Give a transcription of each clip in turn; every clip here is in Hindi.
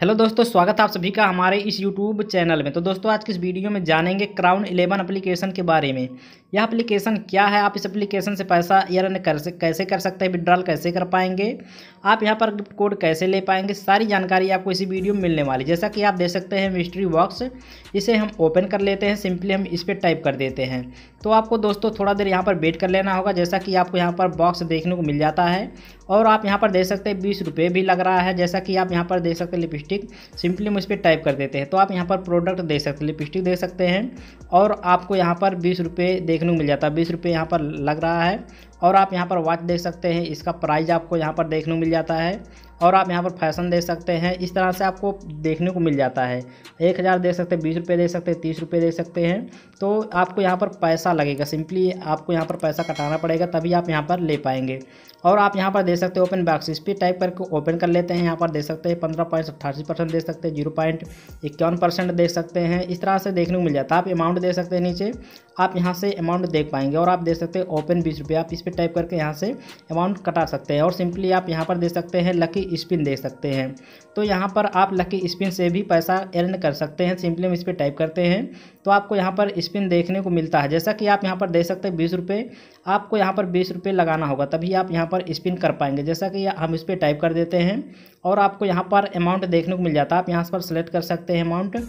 हेलो दोस्तों स्वागत है आप सभी का हमारे इस यूट्यूब चैनल में तो दोस्तों आज किस इस वीडियो में जानेंगे क्राउन इलेवन एप्लीकेशन के बारे में यह एप्लीकेशन क्या है आप इस एप्लीकेशन से पैसा अर्न कर कैसे कर सकते हैं विड्रॉल कैसे कर पाएंगे आप यहां पर गिफ्ट कोड कैसे ले पाएंगे सारी जानकारी आपको इसी वीडियो में मिलने वाली जैसा कि आप देख सकते हैं मिस्ट्री बॉक्स इसे हम ओपन कर लेते हैं सिंपली हम इस पर टाइप कर देते हैं तो आपको दोस्तों थोड़ा देर यहाँ पर वेट कर लेना होगा जैसा कि आपको यहाँ पर बॉक्स देखने को मिल जाता है और आप यहाँ पर देख सकते हैं बीस रुपये भी लग रहा है जैसा कि आप यहाँ पर देख सकते हैं लिपस्टिक सिंपली हम इस पर टाइप कर देते हैं तो आप यहाँ पर प्रोडक्ट देख सकते हैं लिपस्टिक देख सकते हैं और आपको यहाँ पर बीस रुपये देखने को मिल जाता है बीस रुपये यहाँ पर लग रहा है और आप यहाँ पर वॉच देख सकते हैं इसका प्राइस आपको यहाँ पर देखने को मिल जाता है और आप यहाँ पर फैशन देख सकते हैं इस तरह से आपको देखने को मिल जाता है एक हज़ार देख सकते हैं बीस रुपये दे सकते हैं तीस रुपये दे सकते हैं तो आपको यहाँ पर पैसा लगेगा सिंपली आपको यहाँ पर पैसा कटाना पड़ेगा तभी आप यहाँ पर ले पाएंगे और आप यहाँ पर देख सकते हैं ओपन बैक्स इस पर टाइप करके ओपन कर लेते हैं यहाँ पर देख सकते हैं पंद्रह पॉइंट अट्ठासी परसेंट दे सकते हैं जीरो पॉइंट इक्यावन परसेंट देख सकते हैं इस तरह से देखने को मिल जाता है आप अमाउंट दे सकते हैं नीचे आप यहाँ से अमाउंट देख पाएंगे और आप देख सकते हैं ओपन बीस रुपये आप इस पर टाइप करके यहाँ से अमाउंट कटा सकते हैं और सिंपली आप यहाँ पर देख सकते हैं लकी स्पिन देख सकते हैं तो यहाँ पर आप लकी स्पिन से भी पैसा अर्न कर सकते हैं सिंपली हम इस पर टाइप करते हैं तो आपको यहाँ पर स्पिन देखने को मिलता है जैसा कि आप यहाँ पर देख सकते हैं बीस रुपये आपको यहाँ पर बीस रुपये लगाना होगा तभी आप यहाँ पर स्पिन कर पाएंगे जैसा कि हम इस पर टाइप कर देते हैं और आपको यहाँ पर अमाउंट देखने को मिल जाता है आप यहाँ पर सेलेक्ट कर सकते हैं अमाउंट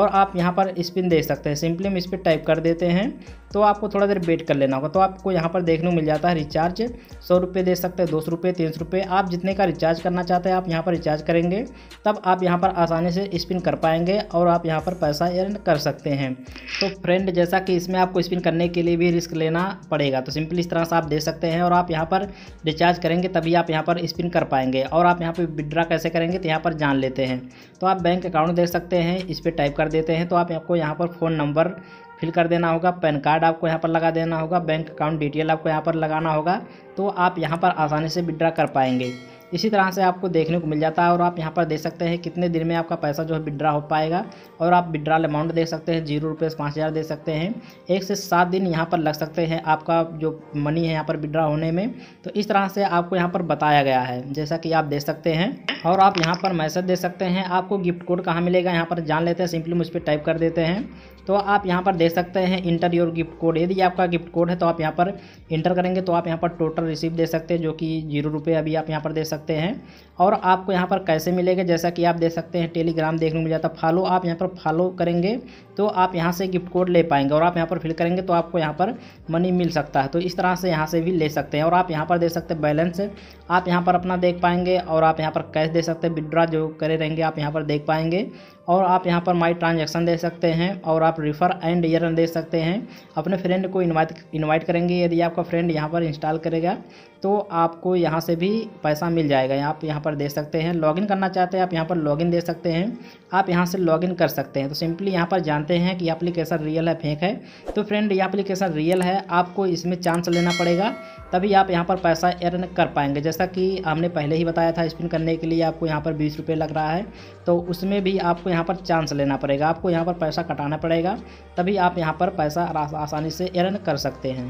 और आप यहाँ पर स्पिन दे सकते हैं सिंपली हम इस पर टाइप कर देते हैं तो आपको थोड़ा देर वेट कर लेना होगा तो आपको यहाँ पर देखने को मिल जाता है रिचार्ज सौ रुपये दे सकते हैं दो सौ रुपये तीन सौ रुपये आप जितने का रिचार्ज करना चाहते हैं आप यहाँ पर रिचार्ज करेंगे तब आप यहाँ पर आसानी से स्पिन कर पाएंगे और आप यहाँ पर पैसा अर्न कर सकते हैं तो फ्रेंड जैसा कि इसमें आपको स्पिन करने के लिए भी रिस्क लेना पड़ेगा तो सिंपली इस तरह से आप दे सकते हैं और आप यहाँ पर रिचार्ज करेंगे तभी आप यहाँ पर स्पिन कर पाएंगे और आप यहाँ पर विड्रा कैसे करेंगे तो यहाँ पर जान लेते हैं तो आप बैंक अकाउंट दे सकते हैं इस पर टाइप कर देते हैं तो आप आपको यहाँ पर फ़ोन नंबर फिल कर देना होगा पैन कार्ड आपको यहाँ पर लगा देना होगा बैंक अकाउंट डिटेल आपको यहाँ पर लगाना होगा तो आप यहाँ पर आसानी से विड्रा कर पाएंगे इसी तरह से आपको देखने को मिल जाता है और आप यहाँ पर देख सकते हैं कितने दिन में आपका पैसा जो है विड्रा हो पाएगा और आप विड्राल अमाउंट देख सकते हैं जीरो रुपये पाँच हज़ार देख सकते हैं एक से सात दिन यहाँ पर लग सकते हैं आपका जो मनी है यहाँ पर विड्रा होने में तो इस तरह से आपको यहाँ पर बताया गया है जैसा कि आप देख सकते हैं और आप यहाँ पर मैसेज दे सकते हैं आपको गिफ्ट कोड कहाँ मिलेगा यहाँ पर जान लेते हैं सिंपली मुझ पर टाइप कर देते हैं तो आप यहाँ पर दे सकते हैं इंटर योर गिफ्ट कोड यदि आपका गिफ्ट कोड है तो आप यहाँ पर इंटर करेंगे तो आप यहाँ पर टोटल रिसीव दे सकते हैं जो कि जीरो रुपये अभी आप यहाँ पर दे सकते हैं और आपको यहाँ पर कैसे मिलेगा जैसा कि आप दे सकते हैं टेलीग्राम देखने को मिल जाता है फॉलो आप यहाँ पर फॉलो करेंगे तो आप यहाँ से गिफ्ट कोड ले पाएंगे और आप यहाँ पर फिल करेंगे तो आपको यहाँ पर मनी मिल सकता है तो इस तरह से यहाँ से भी ले सकते हैं और आप यहाँ पर दे सकते हैं बैलेंस आप यहाँ पर अपना देख पाएंगे और आप यहाँ पर कैश कैश दे सकते हैं विड्रा जो करे रहेंगे आप यहाँ पर देख पाएंगे और आप यहाँ पर माई ट्रांजेक्शन दे सकते हैं और आप रिफ़र एंड ईयर दे सकते हैं अपने फ्रेंड को इनवाइट इन्वाइट करेंगे यदि आपका फ्रेंड यहाँ पर इंस्टॉल करेगा तो आपको यहाँ से भी पैसा मिल जाएगा आप यहाँ पर दे सकते हैं लॉगिन करना चाहते हैं आप यहाँ पर लॉगिन दे सकते हैं आप यहाँ से लॉगिन कर सकते हैं तो सिंपली यहाँ पर जानते हैं कि एप्लीकेशन रियल है फेंक है तो फ्रेंड ये एप्लीकेशन रियल है आपको इसमें चांस लेना पड़ेगा तभी आप यहाँ पर पैसा अर्न कर पाएंगे जैसा कि हमने पहले ही बताया था स्पिन करने के लिए आपको यहाँ पर बीस रुपये लग रहा है तो उसमें भी आपको यहाँ यहाँ पर चांस लेना पड़ेगा आपको यहाँ पर पैसा कटाना पड़ेगा तभी आप यहाँ पर पैसा आसानी से एरन कर सकते हैं